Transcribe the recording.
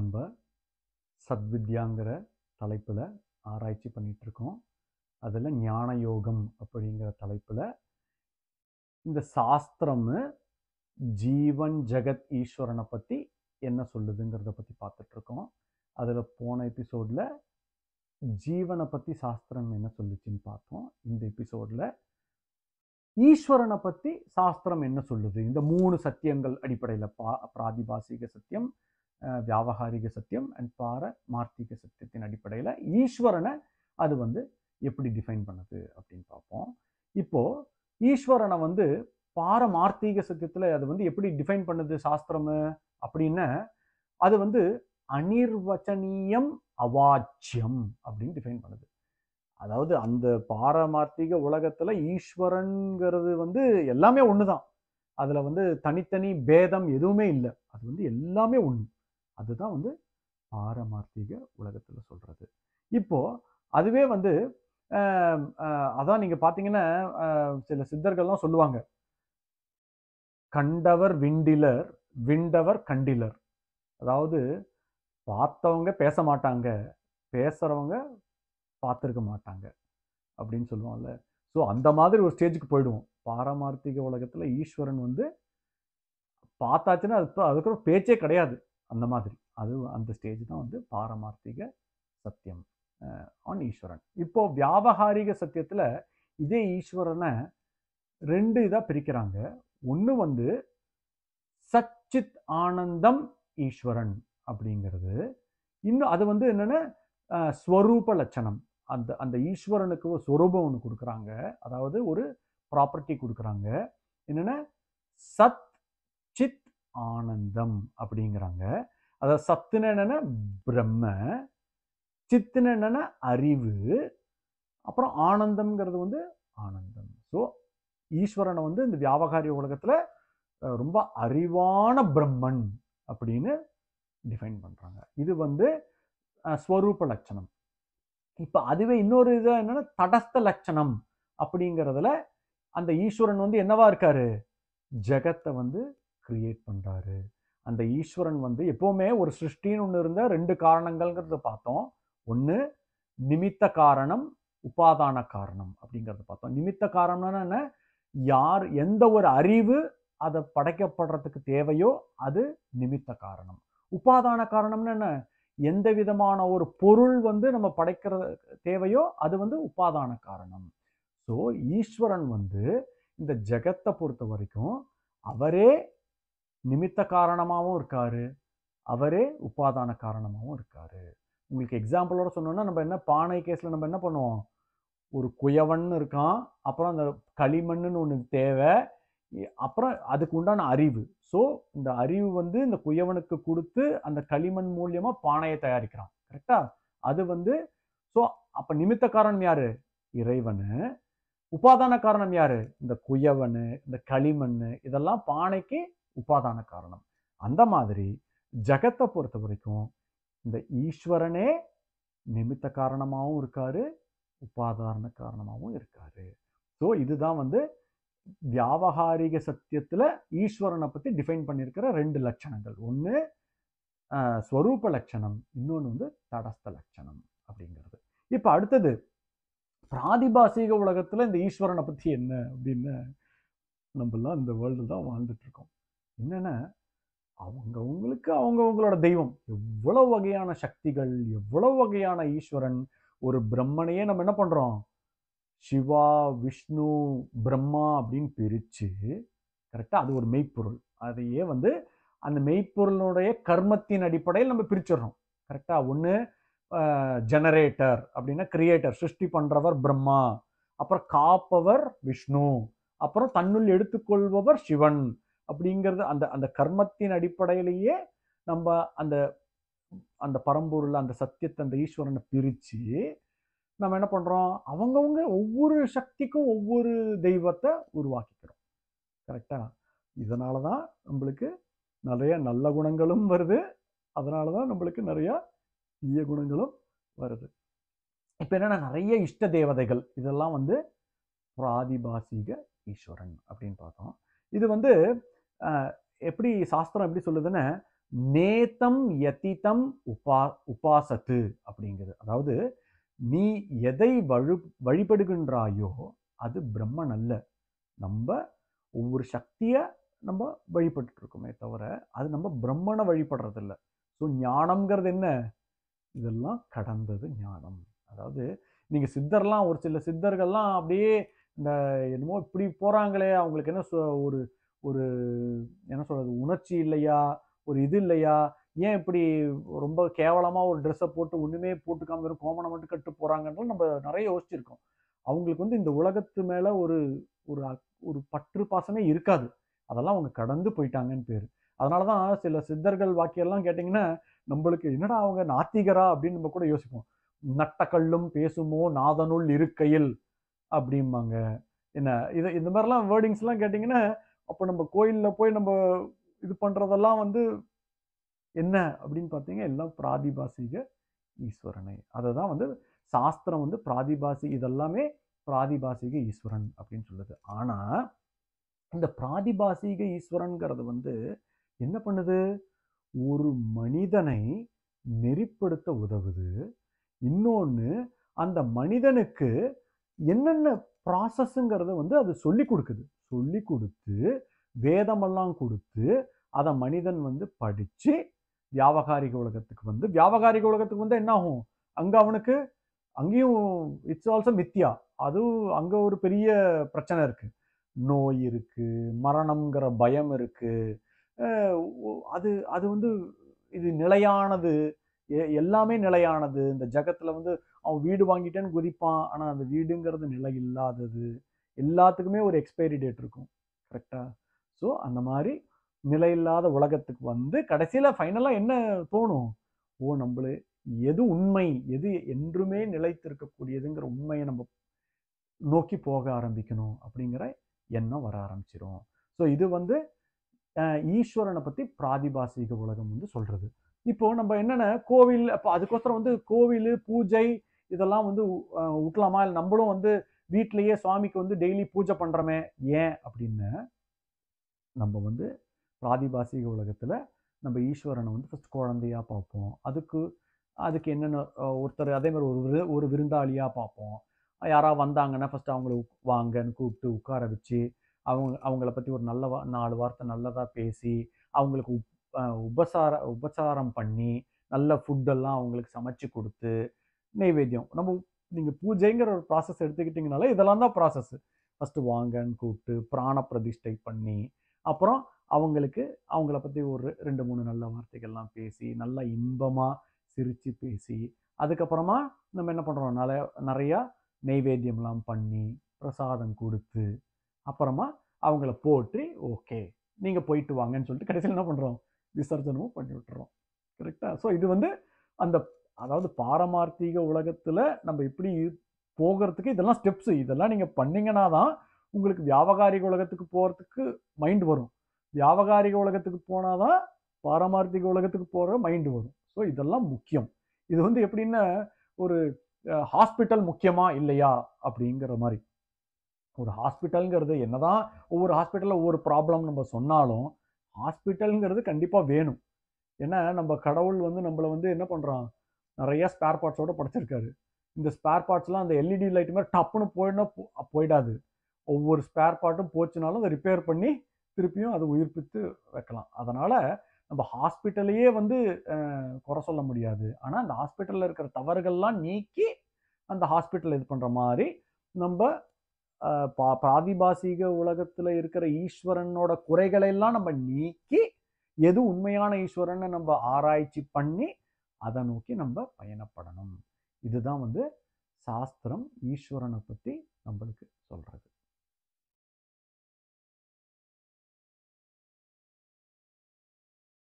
நம்ம சத்வித்யாங்கிற தலைப்பில் ஆராய்ச்சி பண்ணிகிட்ருக்கோம் அதில் ஞான யோகம் அப்படிங்கிற தலைப்பில் இந்த சாஸ்திரம் ஜீவன் ஜெகத் ஈஸ்வரனை பற்றி என்ன சொல்லுதுங்கிறத பற்றி பார்த்துட்ருக்கோம் அதில் போன எபிசோடில் ஜீவனை பற்றி சாஸ்திரம் என்ன சொல்லுச்சுன்னு பார்த்தோம் இந்த எபிசோடில் ஈஸ்வரனை பற்றி சாஸ்திரம் என்ன சொல்லுது இந்த மூணு சத்தியங்கள் அடிப்படையில் பா பிராதிபாசிக சத்தியம் வியாபகாரிக சத்தியம் அண்ட் பார மார்த்திக சத்தியத்தின் அடிப்படையில் ஈஸ்வரனை அது வந்து எப்படி டிஃபைன் பண்ணுது அப்படின்னு பார்ப்போம் இப்போது ஈஸ்வரனை வந்து பாரமார்த்தீக சத்தியத்தில் அது வந்து எப்படி டிஃபைன் பண்ணுது சாஸ்திரம் அப்படின்னு அது வந்து அனிர்வச்சனீயம் அவாச்சியம் அப்படின்னு டிஃபைன் பண்ணுது அதாவது அந்த பாரமார்த்திக உலகத்தில் ஈஸ்வரன்கிறது வந்து எல்லாமே ஒன்று தான் அதில் வந்து தனித்தனி பேதம் எதுவுமே இல்லை அது வந்து எல்லாமே ஒன்று அதுதான் வந்து பாரமார்த்திக உலகத்தில் சொல்கிறது இப்போது அதுவே வந்து அதான் நீங்கள் பார்த்தீங்கன்னா சில சித்தர்கள்லாம் சொல்லுவாங்க கண்டவர் விண்டிலர் விண்டவர் கண்டிலர் அதாவது பார்த்தவங்க பேச மாட்டாங்க பேசுகிறவங்க பார்த்துருக்க மாட்டாங்க அப்படின்னு சொல்லுவாங்கல்ல ஸோ அந்த மாதிரி ஒரு ஸ்டேஜுக்கு போயிடுவோம் பாரமார்த்திக உலகத்தில் ஈஸ்வரன் வந்து பார்த்தாச்சுன்னா அது அதுக்கப்புறம் பேச்சே கிடையாது அந்த மாதிரி அது அந்த ஸ்டேஜ் தான் வந்து பாரமார்த்திக சத்தியம் ஆன் ஈஸ்வரன் இப்போ வியாபகாரிக சத்தியத்தில் இதே ஈஸ்வரனை ரெண்டு இதாக பிரிக்கிறாங்க ஒன்று வந்து சச்சித் ஆனந்தம் ஈஸ்வரன் அப்படிங்கிறது இன்னும் அது வந்து என்னென்னா ஸ்வரூப லட்சணம் அந்த அந்த ஈஸ்வரனுக்கு ஒரு ஸ்வரூபம் ஒன்று கொடுக்குறாங்க அதாவது ஒரு ப்ராப்பர்ட்டி கொடுக்குறாங்க என்னென்னா சத் ஆனந்தம் அப்படிங்கிறாங்க அதாவது சத்துனன பிரம்ம சித்தன அறிவு அப்புறம் ஆனந்தம்ங்கிறது வந்து ஆனந்தம் ஸோ ஈஸ்வரனை வந்து இந்த வியாபகாரி உலகத்தில் ரொம்ப அறிவான பிரம்மன் அப்படின்னு டிஃபைன் பண்ணுறாங்க இது வந்து ஸ்வரூப லட்சணம் இப்போ அதுவே இன்னொரு இதாக என்னென்னா தடஸ்த லட்சணம் அப்படிங்கிறதுல அந்த ஈஸ்வரன் வந்து என்னவா இருக்காரு ஜெகத்தை வந்து க்ரியேட் பண்ணுறாரு அந்த ஈஸ்வரன் வந்து எப்போவுமே ஒரு சிருஷ்டின்னு ஒன்று இருந்தால் ரெண்டு காரணங்கள்ங்கிறத பார்த்தோம் ஒன்று நிமித்த காரணம் உபாதான காரணம் அப்படிங்கிறத பார்த்தோம் நிமித்த காரணம்னா என்ன யார் எந்த ஒரு அறிவு அதை படைக்கப்படுறதுக்கு தேவையோ அது நிமித்த காரணம் உபாதான காரணம்னு என்ன எந்த விதமான ஒரு பொருள் வந்து நம்ம படைக்கிற தேவையோ அது வந்து உபாதான காரணம் ஸோ ஈஸ்வரன் வந்து இந்த ஜெகத்தை பொறுத்த வரைக்கும் அவரே நிமித்த காரணமாகவும் இருக்கார் அவரே உபாதான காரணமாகவும் இருக்கார் உங்களுக்கு எக்ஸாம்பிளோட சொன்னோன்னா நம்ம என்ன பானை கேஸில் நம்ம என்ன பண்ணுவோம் ஒரு குயவன் இருக்கான் அப்புறம் அந்த களிமண்ணுன்னு ஒன்று தேவை அப்புறம் அதுக்கு உண்டான அறிவு ஸோ இந்த அறிவு வந்து இந்த குயவனுக்கு கொடுத்து அந்த களிமண் மூலியமாக பானையை தயாரிக்கிறான் கரெக்டா அது வந்து ஸோ அப்போ நிமித்த காரணம் யாரு இறைவனு உபாதான காரணம் யாரு இந்த குயவனு இந்த களிமண் இதெல்லாம் பானைக்கு உபாதான காரணம் அந்த மாதிரி ஜகத்தை பொறுத்த வரைக்கும் இந்த ஈஸ்வரனே நிமித்த காரணமாகவும் இருக்காரு உபாதாரண காரணமாகவும் இருக்காரு ஸோ இதுதான் வந்து வியாபகாரிக சத்தியத்தில் ஈஸ்வரனை பற்றி டிஃபைன் பண்ணியிருக்கிற ரெண்டு லட்சணங்கள் ஒன்று ஸ்வரூப லட்சணம் இன்னொன்று வந்து தடஸ்த லட்சணம் அப்படிங்கிறது இப்போ அடுத்தது பிராதிபாசிக உலகத்தில் இந்த ஈஸ்வரனை பற்றி என்ன அப்படின்னு நம்மளாம் இந்த வேர்ல்டு தான் வாழ்ந்துட்டுருக்கோம் என்னென்னா அவங்கவுங்களுக்கு அவங்கவுங்களோட தெய்வம் எவ்வளோ வகையான சக்திகள் எவ்வளோ வகையான ஈஸ்வரன் ஒரு பிரம்மனையே நம்ம என்ன பண்ணுறோம் சிவா விஷ்ணு பிரம்மா அப்படின்னு பிரித்து கரெக்டாக அது ஒரு மெய்ப்பொருள் அதையே வந்து அந்த மெய்ப்பொருளுடைய கர்மத்தின் அடிப்படையில் நம்ம பிரிச்சிடுறோம் கரெக்டாக ஒன்று ஜெனரேட்டர் அப்படின்னா கிரியேட்டர் சிருஷ்டி பண்ணுறவர் பிரம்மா அப்புறம் காப்பவர் விஷ்ணு அப்புறம் தன்னுள் எடுத்துக்கொள்பவர் சிவன் அப்படிங்கிறது அந்த அந்த கர்மத்தின் அடிப்படையிலேயே நம்ம அந்த அந்த பரம்பொருள் அந்த சத்தியத்தை அந்த ஈஸ்வரனை பிரித்து நம்ம என்ன பண்ணுறோம் அவங்கவுங்க ஒவ்வொரு சக்திக்கும் ஒவ்வொரு தெய்வத்தை உருவாக்கிக்கிறோம் கரெக்டாக இதனால தான் நம்மளுக்கு நிறைய நல்ல குணங்களும் வருது அதனால தான் நம்மளுக்கு நிறையா தீய குணங்களும் வருது இப்போ என்னென்னா நிறைய இஷ்ட தேவதைகள் இதெல்லாம் வந்து பிராதிபாசிக ஈஸ்வரன் அப்படின்னு பார்த்தோம் இது வந்து எப்படி சாஸ்திரம் எப்படி சொல்லுதுன்னா நேத்தம் யதிதம் உபா உபாசத்து அப்படிங்கிறது அதாவது நீ எதை வழி வழிபடுகின்றாயோ அது பிரம்மன் அல்ல நம்ம ஒவ்வொரு சக்தியை நம்ம வழிபட்டுருக்கோமே தவிர அது நம்ம பிரம்மனை வழிபடுறதில்ல ஸோ ஞானம்ங்கிறது என்ன இதெல்லாம் கடந்தது ஞானம் அதாவது நீங்கள் சித்தர்லாம் ஒரு சில சித்தர்கள்லாம் அப்படியே இந்த என்னமோ இப்படி போகிறாங்களே அவங்களுக்கு என்ன ஒரு ஒரு என்ன சொல்கிறது உணர்ச்சி இல்லையா ஒரு இது இல்லையா ஏன் இப்படி ரொம்ப கேவலமாக ஒரு ட்ரெஸ்ஸை போட்டு ஒன்றுமே போட்டுக்காம வெறும் கோமனை மட்டும் கட்டு போகிறாங்கன்றது நம்ம நிறைய யோசிச்சிருக்கோம் அவங்களுக்கு வந்து இந்த உலகத்து மேலே ஒரு ஒரு ஒரு பற்று பாசமே இருக்காது அதெல்லாம் அவங்க கடந்து போயிட்டாங்கன்னு பேர் அதனால தான் சில சித்தர்கள் வாக்கியெல்லாம் கேட்டிங்கன்னா நம்மளுக்கு என்னடா அவங்க நாத்திகரா அப்படின்னு நம்ம கூட யோசிப்போம் நட்டக்கல்லும் பேசுமோ நாதனுள் இருக்கையில் அப்படிம்பாங்க என்ன இது இந்த மாதிரிலாம் வேர்டிங்ஸ்லாம் கேட்டிங்கன்னா அப்போ நம்ம கோயிலில் போய் நம்ம இது பண்ணுறதெல்லாம் வந்து என்ன அப்படின்னு பார்த்தீங்க எல்லாம் பிராதிபாசிக ஈஸ்வரனை அதை தான் வந்து சாஸ்திரம் வந்து பிராதிபாசி இதெல்லாமே பிராதிபாசிக ஈஸ்வரன் அப்படின்னு சொல்லுது ஆனால் இந்த பிராதிபாசிக ஈஸ்வரன்கிறது வந்து என்ன பண்ணுது ஒரு மனிதனை நெறிப்படுத்த உதவுது இன்னொன்று அந்த மனிதனுக்கு என்னென்ன ப்ராசஸ்ஸுங்கிறத வந்து அது சொல்லி கொடுக்குது சொல்லி கொடுத்து வேதமெல்லாம் கொடுத்து அதை மனிதன் வந்து படித்து வியாபகாரிக உலகத்துக்கு வந்து வியாபகாரிக உலகத்துக்கு வந்து என்ன ஆகும் அங்கே அவனுக்கு அங்கேயும் இட்ஸ் ஆல்சோ மித்தியா அதுவும் அங்கே ஒரு பெரிய பிரச்சனை இருக்குது நோய் இருக்குது மரணம்ங்கிற பயம் இருக்குது அது அது வந்து இது நிலையானது எல்லாமே நிலையானது இந்த ஜகத்தில் வந்து அவன் வீடு வாங்கிட்டேன்னு குதிப்பான் ஆனால் அந்த வீடுங்கிறது நிலை இல்லாதது எல்லாத்துக்குமே ஒரு எக்ஸ்பைரி டேட் இருக்கும் கரெக்டாக ஸோ அந்த மாதிரி நிலையில்லாத உலகத்துக்கு வந்து கடைசியில் ஃபைனலாக என்ன தோணும் ஓ நம்மளு எது உண்மை எது என்றுமே நிலைத்திருக்கக்கூடியதுங்கிற உண்மையை நம்ம நோக்கி போக ஆரம்பிக்கணும் அப்படிங்கிற எண்ணம் வர ஆரம்பிச்சிடும் ஸோ இது வந்து ஈஸ்வரனை பற்றி பிராதிபாசிக உலகம் வந்து சொல்கிறது இப்போது நம்ம என்னென்ன கோவில் அப்போ அதுக்கோசரம் வந்து கோவில் பூஜை இதெல்லாம் வந்து ஊட்டலாமா இல்லை நம்மளும் வந்து வீட்டிலேயே சுவாமிக்கு வந்து டெய்லி பூஜை பண்ணுறோமே ஏன் அப்படின்னு நம்ம வந்து பிராதிபாசிக உலகத்தில் நம்ம ஈஸ்வரனை வந்து ஃபஸ்ட் குழந்தையாக பார்ப்போம் அதுக்கு அதுக்கு என்னென்ன ஒருத்தர் அதே மாதிரி ஒரு விரு ஒரு விருந்தாளியாக பார்ப்போம் யாராவது வந்தாங்கன்னா ஃபஸ்ட்டு அவங்கள வாங்கன்னு கூப்பிட்டு உட்கார வச்சு அவங்க அவங்கள பற்றி ஒரு நல்ல வா நாலு வார்த்தை நல்லதாக பேசி அவங்களுக்கு உப் உபசார உபசாரம் பண்ணி நல்ல ஃபுட்டெல்லாம் அவங்களுக்கு சமைச்சு கொடுத்து நைவேத்தியம் நம்ம நீங்கள் பூஜைங்கிற ஒரு ப்ராசஸ் எடுத்துக்கிட்டிங்கனாலே இதெல்லாம் தான் ப்ராசஸ்ஸு ஃபஸ்ட்டு வாங்கன்னு கூப்பிட்டு பிராண பிரதிஷ்டை பண்ணி அப்புறம் அவங்களுக்கு அவங்கள பற்றி ஒரு ரெண்டு மூணு நல்ல வார்த்தைகள்லாம் பேசி நல்லா இன்பமாக சிரித்து பேசி அதுக்கப்புறமா நம்ம என்ன பண்ணுறோம் நல்ல நிறையா நெய்வேத்தியம்லாம் பண்ணி பிரசாதம் கொடுத்து அப்புறமா அவங்கள போற்றி ஓகே நீங்கள் போயிட்டு வாங்கன்னு சொல்லிட்டு கடைசியில் என்ன பண்ணுறோம் விசர்ஜனமும் பண்ணி விட்டுறோம் கரெக்டாக ஸோ இது வந்து அந்த அதாவது பாரமார்த்திக உலகத்தில் நம்ம இப்படி போகிறதுக்கு இதெல்லாம் ஸ்டெப்ஸு இதெல்லாம் நீங்கள் பண்ணிங்கன்னா தான் உங்களுக்கு வியாபகாரிக உலகத்துக்கு போகிறதுக்கு மைண்ட் வரும் வியாபகாரிக உலகத்துக்கு போனால் தான் பாரமார்த்திக உலகத்துக்கு போகிற மைண்டு வரும் ஸோ இதெல்லாம் முக்கியம் இது வந்து எப்படின்னா ஒரு ஹாஸ்பிட்டல் முக்கியமா இல்லையா அப்படிங்கிற மாதிரி ஒரு ஹாஸ்பிட்டலுங்கிறது என்னதான் ஒவ்வொரு ஹாஸ்பிட்டலில் ஒவ்வொரு ப்ராப்ளம் நம்ம சொன்னாலும் ஹாஸ்பிட்டலுங்கிறது கண்டிப்பாக வேணும் ஏன்னா நம்ம கடவுள் வந்து நம்மளை வந்து என்ன பண்ணுறான் நிறைய ஸ்பேர் பார்ட்ஸோடு படைச்சிருக்காரு இந்த ஸ்பேர் பார்ட்ஸ்லாம் அந்த எல்இடி லைட் e மாதிரி டப்புன்னு போயிடனா போயிடாது ஒவ்வொரு ஸ்பேர் பார்ட்டும் போச்சுனாலும் அதை ரிப்பேர் பண்ணி திருப்பியும் அது உயிர்ப்பித்து வைக்கலாம் அதனால் நம்ம ஹாஸ்பிட்டலையே வந்து குறை சொல்ல முடியாது ஆனால் அந்த ஹாஸ்பிட்டலில் இருக்கிற தவறுகள்லாம் நீக்கி அந்த ஹாஸ்பிட்டல் இது பண்ணுற மாதிரி நம்ம பா பிராதிபாசிக உலகத்தில் இருக்கிற ஈஸ்வரனோட குறைகளையெல்லாம் நம்ம நீக்கி எது உண்மையான ஈஸ்வரன்னு நம்ம ஆராய்ச்சி பண்ணி அதை நோக்கி நம்ம பயணப்படணும் இதுதான் வந்து சாஸ்திரம் ஈஸ்வரனை பற்றி நம்மளுக்கு சொல்கிறது